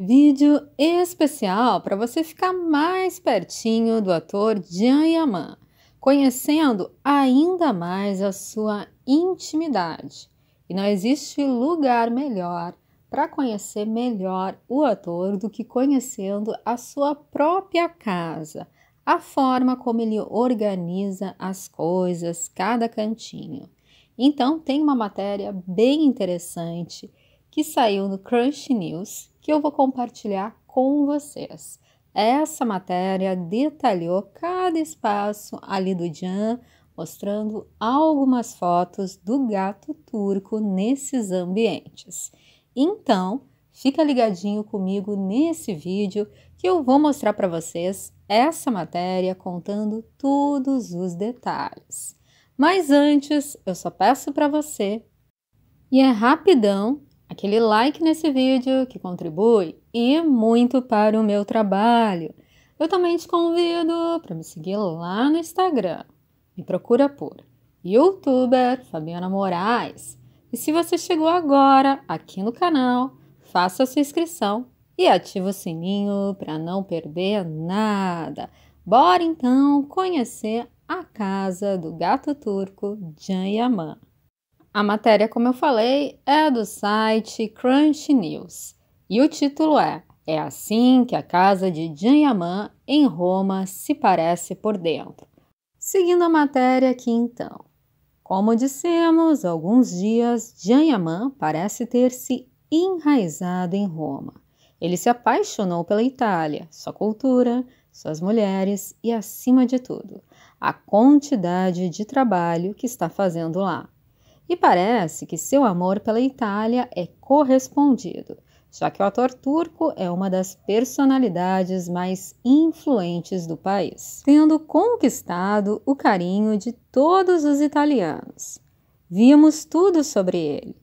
Vídeo especial para você ficar mais pertinho do ator Jean Yaman, conhecendo ainda mais a sua intimidade. E não existe lugar melhor para conhecer melhor o ator do que conhecendo a sua própria casa, a forma como ele organiza as coisas, cada cantinho. Então, tem uma matéria bem interessante que saiu no Crunch News que eu vou compartilhar com vocês. Essa matéria detalhou cada espaço ali do Jan, mostrando algumas fotos do gato turco nesses ambientes. Então, fica ligadinho comigo nesse vídeo que eu vou mostrar para vocês essa matéria contando todos os detalhes. Mas antes, eu só peço para você e é rapidão aquele like nesse vídeo que contribui e muito para o meu trabalho. Eu também te convido para me seguir lá no Instagram. Me procura por youtuber Fabiana Moraes. E se você chegou agora aqui no canal, faça a sua inscrição e ative o sininho para não perder nada. Bora então conhecer a casa do gato turco Jan Yaman. A matéria, como eu falei, é do site Crunch News e o título é É assim que a casa de Gianyaman em Roma se parece por dentro. Seguindo a matéria aqui então. Como dissemos, alguns dias Gianyaman parece ter se enraizado em Roma. Ele se apaixonou pela Itália, sua cultura, suas mulheres e, acima de tudo, a quantidade de trabalho que está fazendo lá. E parece que seu amor pela Itália é correspondido, já que o ator turco é uma das personalidades mais influentes do país, tendo conquistado o carinho de todos os italianos. Vimos tudo sobre ele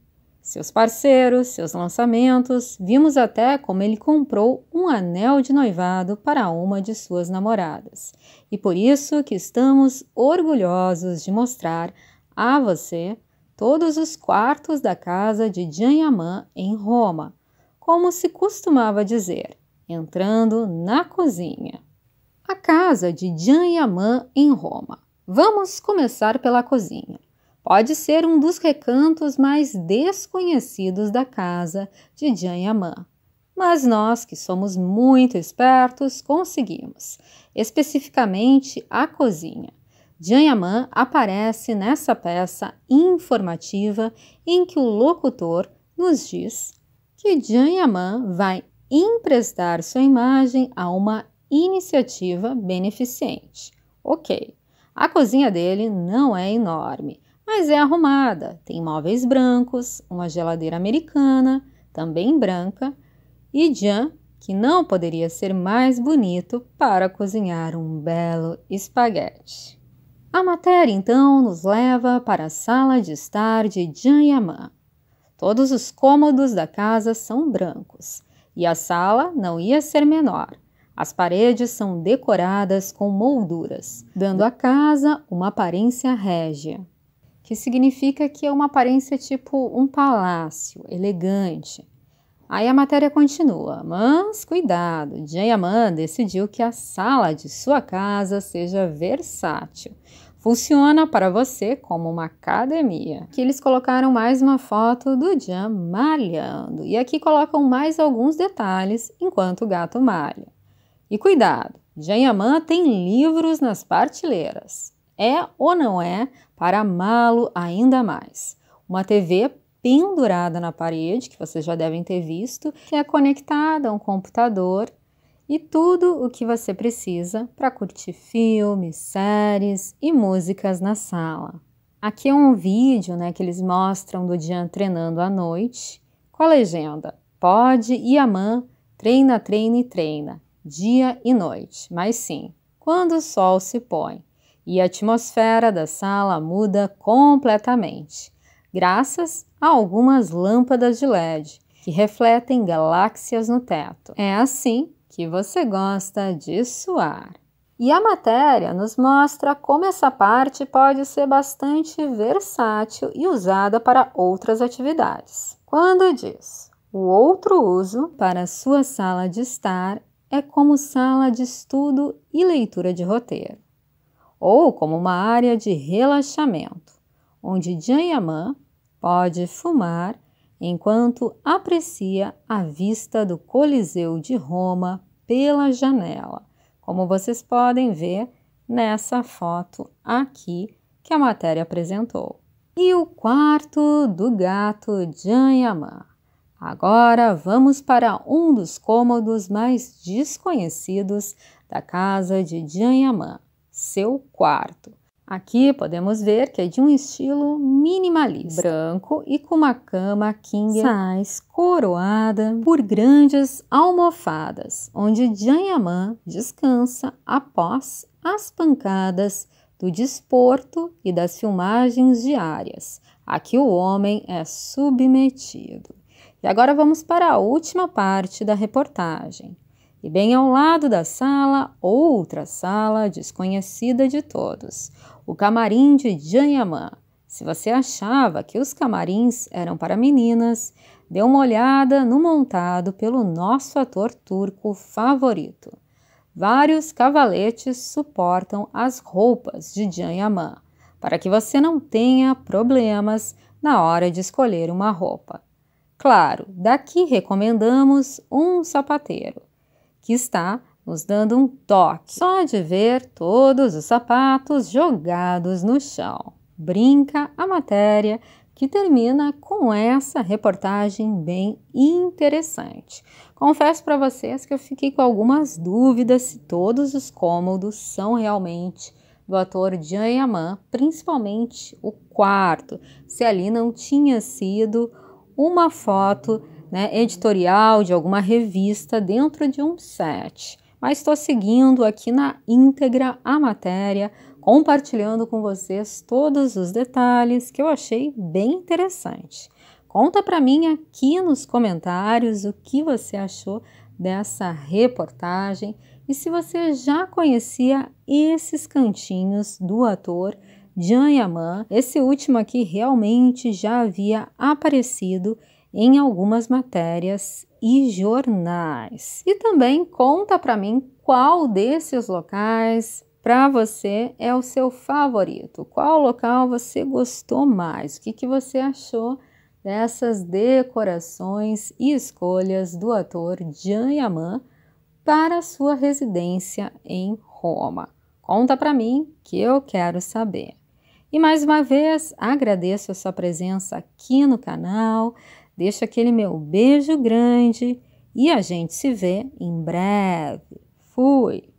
seus parceiros, seus lançamentos, vimos até como ele comprou um anel de noivado para uma de suas namoradas. E por isso que estamos orgulhosos de mostrar a você todos os quartos da casa de Janhamã em Roma, como se costumava dizer, entrando na cozinha. A casa de Janhamã em Roma. Vamos começar pela cozinha. Pode ser um dos recantos mais desconhecidos da casa de Janhamã. Mas nós, que somos muito espertos, conseguimos, especificamente a cozinha. Yaman aparece nessa peça informativa em que o locutor nos diz que Yaman vai emprestar sua imagem a uma iniciativa beneficente. Ok, a cozinha dele não é enorme, mas é arrumada, tem móveis brancos, uma geladeira americana, também branca, e Jan, que não poderia ser mais bonito para cozinhar um belo espaguete. A matéria, então, nos leva para a sala de estar de Jan Yaman. Todos os cômodos da casa são brancos e a sala não ia ser menor. As paredes são decoradas com molduras, dando à casa uma aparência régia, que significa que é uma aparência tipo um palácio, elegante, Aí a matéria continua, mas cuidado, Jayaman decidiu que a sala de sua casa seja versátil. Funciona para você como uma academia. Aqui eles colocaram mais uma foto do Jan malhando e aqui colocam mais alguns detalhes enquanto o gato malha. E cuidado, Jayaman tem livros nas prateleiras. É ou não é para amá-lo ainda mais. Uma TV pendurada na parede, que vocês já devem ter visto, que é conectada a um computador e tudo o que você precisa para curtir filmes, séries e músicas na sala. Aqui é um vídeo né, que eles mostram do Dian treinando à noite, com a legenda Pode e Amã treina, treina e treina, dia e noite, mas sim, quando o sol se põe e a atmosfera da sala muda completamente graças a algumas lâmpadas de LED que refletem galáxias no teto. É assim que você gosta de suar. E a matéria nos mostra como essa parte pode ser bastante versátil e usada para outras atividades. Quando diz o outro uso para sua sala de estar é como sala de estudo e leitura de roteiro, ou como uma área de relaxamento onde Janyamã pode fumar enquanto aprecia a vista do Coliseu de Roma pela janela, como vocês podem ver nessa foto aqui que a matéria apresentou. E o quarto do gato Janyamã. Agora vamos para um dos cômodos mais desconhecidos da casa de Janyamã, seu quarto. Aqui podemos ver que é de um estilo minimalista, branco e com uma cama king size coroada por grandes almofadas, onde Janyaman descansa após as pancadas do desporto e das filmagens diárias, a que o homem é submetido. E agora vamos para a última parte da reportagem e bem ao lado da sala, outra sala desconhecida de todos, o camarim de Janhamã. Se você achava que os camarins eram para meninas, dê uma olhada no montado pelo nosso ator turco favorito. Vários cavaletes suportam as roupas de Janhamã, para que você não tenha problemas na hora de escolher uma roupa. Claro, daqui recomendamos um sapateiro que está nos dando um toque só de ver todos os sapatos jogados no chão. Brinca a matéria que termina com essa reportagem bem interessante. Confesso para vocês que eu fiquei com algumas dúvidas se todos os cômodos são realmente do ator Jean Yaman, principalmente o quarto, se ali não tinha sido uma foto né, editorial de alguma revista dentro de um set. Mas estou seguindo aqui na íntegra a matéria, compartilhando com vocês todos os detalhes que eu achei bem interessante. Conta para mim aqui nos comentários o que você achou dessa reportagem e se você já conhecia esses cantinhos do ator Jan Yaman. Esse último aqui realmente já havia aparecido em algumas matérias e jornais. E também conta para mim qual desses locais para você é o seu favorito, qual local você gostou mais, o que, que você achou dessas decorações e escolhas do ator Jan Yaman para sua residência em Roma. Conta para mim que eu quero saber. E mais uma vez agradeço a sua presença aqui no canal. Deixo aquele meu beijo grande e a gente se vê em breve. Fui!